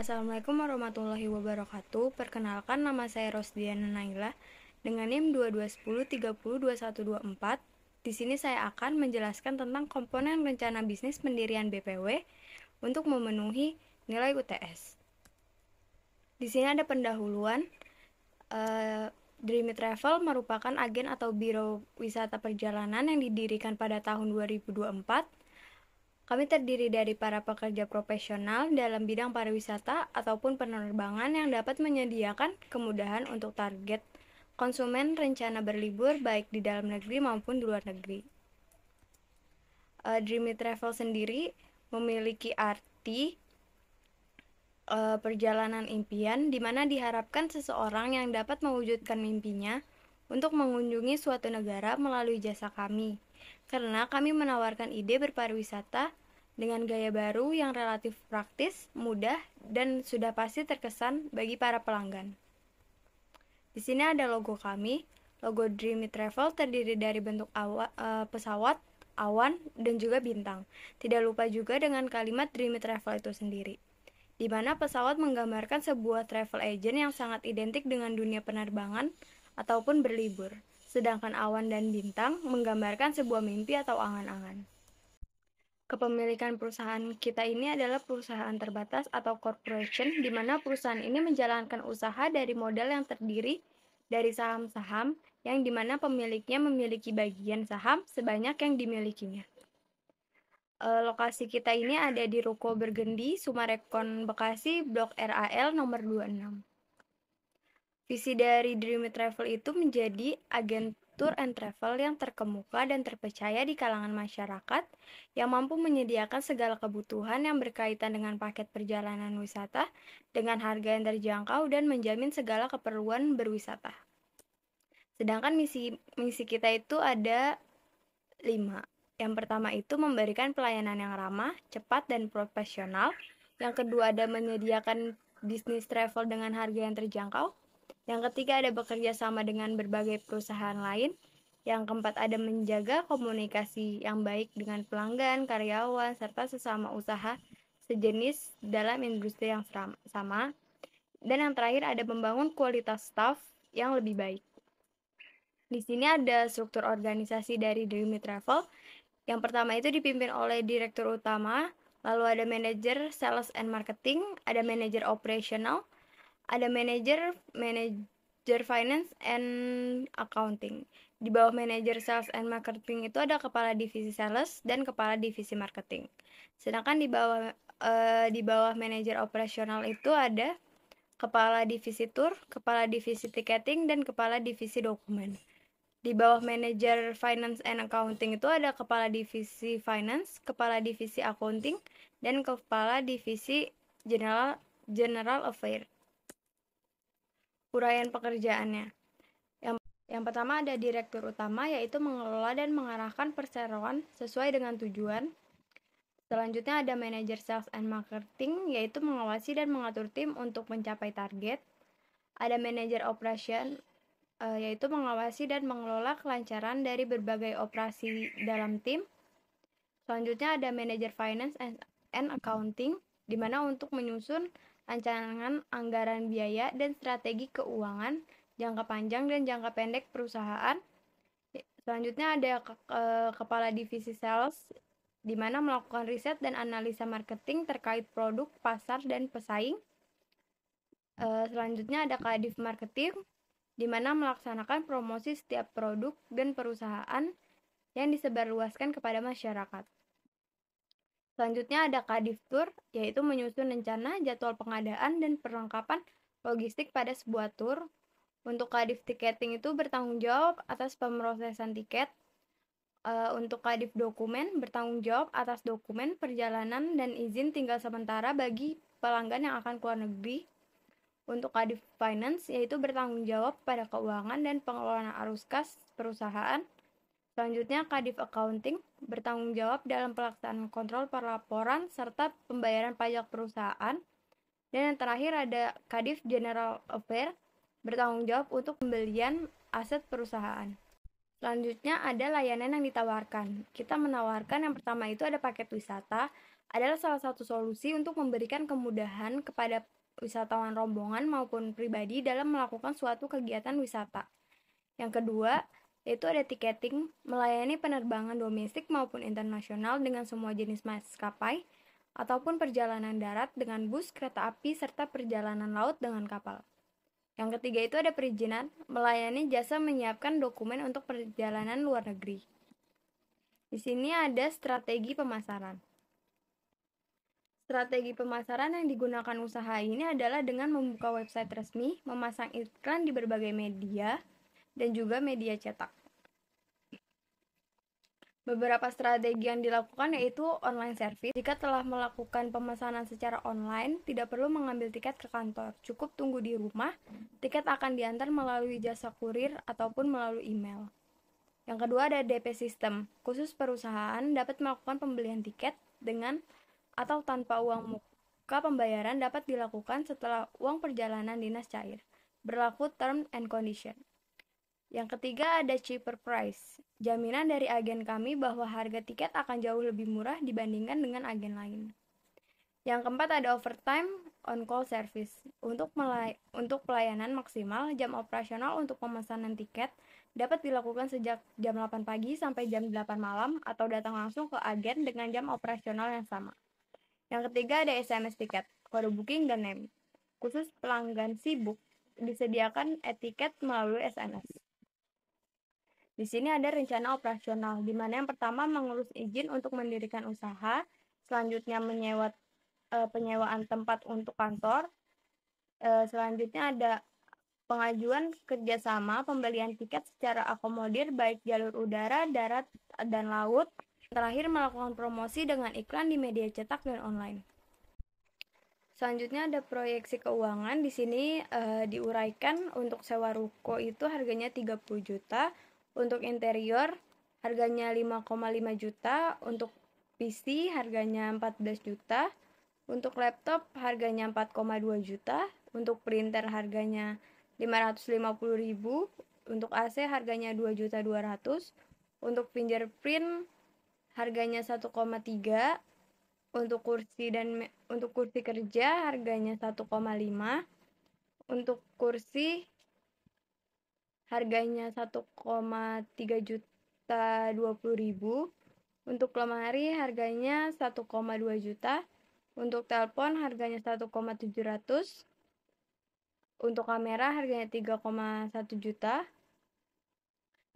Assalamualaikum warahmatullahi wabarakatuh. Perkenalkan nama saya Rosdiana Naila dengan NIM 2210302124. Di sini saya akan menjelaskan tentang komponen rencana bisnis pendirian BPW untuk memenuhi nilai UTS. Di sini ada pendahuluan. Uh, eh, Dreamy Travel merupakan agen atau biro wisata perjalanan yang didirikan pada tahun 2024 kami terdiri dari para pekerja profesional dalam bidang pariwisata ataupun penerbangan yang dapat menyediakan kemudahan untuk target konsumen rencana berlibur baik di dalam negeri maupun di luar negeri. Uh, Dreamy Travel sendiri memiliki arti uh, perjalanan impian di mana diharapkan seseorang yang dapat mewujudkan mimpinya untuk mengunjungi suatu negara melalui jasa kami. Karena kami menawarkan ide berpariwisata dengan gaya baru yang relatif praktis, mudah, dan sudah pasti terkesan bagi para pelanggan. Di sini ada logo kami. Logo Dreamy Travel terdiri dari bentuk awa, e, pesawat, awan, dan juga bintang. Tidak lupa juga dengan kalimat Dreamy Travel itu sendiri di mana pesawat menggambarkan sebuah travel agent yang sangat identik dengan dunia penerbangan ataupun berlibur, sedangkan awan dan bintang menggambarkan sebuah mimpi atau angan-angan. Kepemilikan perusahaan kita ini adalah perusahaan terbatas atau corporation, di mana perusahaan ini menjalankan usaha dari modal yang terdiri dari saham-saham, yang di mana pemiliknya memiliki bagian saham sebanyak yang dimilikinya. E, lokasi kita ini ada di Ruko Bergendi, Sumarekon, Bekasi, Blok RAL nomor 26. Visi dari Dream Travel itu menjadi agen tour and travel yang terkemuka dan terpercaya di kalangan masyarakat yang mampu menyediakan segala kebutuhan yang berkaitan dengan paket perjalanan wisata dengan harga yang terjangkau dan menjamin segala keperluan berwisata. Sedangkan misi misi kita itu ada lima. Yang pertama itu memberikan pelayanan yang ramah, cepat, dan profesional. Yang kedua ada menyediakan bisnis travel dengan harga yang terjangkau. Yang ketiga ada bekerja sama dengan berbagai perusahaan lain. Yang keempat ada menjaga komunikasi yang baik dengan pelanggan, karyawan, serta sesama usaha sejenis dalam industri yang sama. Dan yang terakhir ada membangun kualitas staff yang lebih baik. Di sini ada struktur organisasi dari Dreamy Travel. Yang pertama itu dipimpin oleh direktur utama, lalu ada manajer sales and marketing, ada manajer operational, ada manager manager finance and accounting di bawah manager sales and marketing itu ada kepala divisi sales dan kepala divisi marketing sedangkan di bawah uh, di bawah manager operasional itu ada kepala divisi tour, kepala divisi ticketing, dan kepala divisi dokumen. Di bawah manager finance and accounting itu ada kepala divisi finance, kepala divisi accounting, dan kepala divisi general general affair. Uraian pekerjaannya. Yang, yang pertama ada direktur utama yaitu mengelola dan mengarahkan perseroan sesuai dengan tujuan. Selanjutnya ada manajer sales and marketing yaitu mengawasi dan mengatur tim untuk mencapai target. Ada manajer operation eh, yaitu mengawasi dan mengelola kelancaran dari berbagai operasi dalam tim. Selanjutnya ada manajer finance and accounting, di mana untuk menyusun rancangan anggaran biaya dan strategi keuangan jangka panjang dan jangka pendek perusahaan. Selanjutnya ada ke, kepala divisi sales di mana melakukan riset dan analisa marketing terkait produk, pasar dan pesaing. Eh, selanjutnya ada kadif marketing di mana melaksanakan promosi setiap produk dan perusahaan yang disebarluaskan kepada masyarakat. Selanjutnya ada tour yaitu menyusun rencana, jadwal pengadaan, dan perlengkapan logistik pada sebuah tour. Untuk Kadif Ticketing itu bertanggung jawab atas pemrosesan tiket. Eh, untuk Kadif Dokumen, bertanggung jawab atas dokumen, perjalanan, dan izin tinggal sementara bagi pelanggan yang akan keluar negeri. Untuk Kadif Finance, yaitu bertanggung jawab pada keuangan dan pengelolaan arus kas perusahaan. Selanjutnya, Kadif Accounting bertanggung jawab dalam pelaksanaan kontrol perlaporan serta pembayaran pajak perusahaan. Dan yang terakhir ada Kadif General Affair bertanggung jawab untuk pembelian aset perusahaan. Selanjutnya ada layanan yang ditawarkan. Kita menawarkan yang pertama itu ada paket wisata, adalah salah satu solusi untuk memberikan kemudahan kepada wisatawan rombongan maupun pribadi dalam melakukan suatu kegiatan wisata. Yang kedua, yaitu ada tiketing, melayani penerbangan domestik maupun internasional dengan semua jenis maskapai, ataupun perjalanan darat dengan bus, kereta api, serta perjalanan laut dengan kapal. Yang ketiga itu ada perizinan, melayani jasa menyiapkan dokumen untuk perjalanan luar negeri. Di sini ada strategi pemasaran. Strategi pemasaran yang digunakan usaha ini adalah dengan membuka website resmi, memasang iklan di berbagai media, dan juga media cetak. Beberapa strategi yang dilakukan yaitu online service. Jika telah melakukan pemesanan secara online, tidak perlu mengambil tiket ke kantor. Cukup tunggu di rumah, tiket akan diantar melalui jasa kurir ataupun melalui email. Yang kedua ada DP system. Khusus perusahaan dapat melakukan pembelian tiket dengan atau tanpa uang muka pembayaran dapat dilakukan setelah uang perjalanan dinas cair. Berlaku term and condition. Yang ketiga ada cheaper price, jaminan dari agen kami bahwa harga tiket akan jauh lebih murah dibandingkan dengan agen lain. Yang keempat ada overtime on call service. Untuk melay untuk pelayanan maksimal, jam operasional untuk pemesanan tiket dapat dilakukan sejak jam 8 pagi sampai jam 8 malam atau datang langsung ke agen dengan jam operasional yang sama. Yang ketiga ada SMS tiket, kode booking dan name. Khusus pelanggan sibuk disediakan etiket melalui SMS. Di sini ada rencana operasional, di mana yang pertama mengurus izin untuk mendirikan usaha, selanjutnya menyewa e, penyewaan tempat untuk kantor, e, selanjutnya ada pengajuan kerjasama pembelian tiket secara akomodir baik jalur udara, darat, dan laut, terakhir melakukan promosi dengan iklan di media cetak dan online. Selanjutnya ada proyeksi keuangan. Di sini e, diuraikan untuk sewa ruko itu harganya 30 juta, untuk interior harganya 5,5 juta, untuk PC harganya 14 juta, untuk laptop harganya 4,2 juta, untuk printer harganya 550.000, untuk AC harganya juta 2.200, untuk fingerprint harganya 1,3, untuk kursi dan untuk kursi kerja harganya 1,5, untuk kursi harganya 1,3 juta 20 ribu untuk lemari harganya 1,2 juta untuk telepon harganya 1,700 untuk kamera harganya 3,1 juta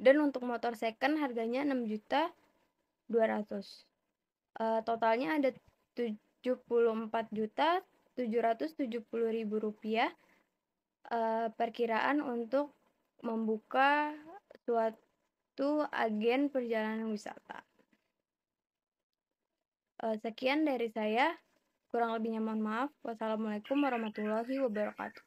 dan untuk motor second harganya 6 juta 200 uh, eh, totalnya ada 74 juta 770 ribu rupiah uh, perkiraan untuk membuka suatu agen perjalanan wisata. Eh, sekian dari saya, kurang lebihnya mohon maaf. Wassalamualaikum warahmatullahi wabarakatuh.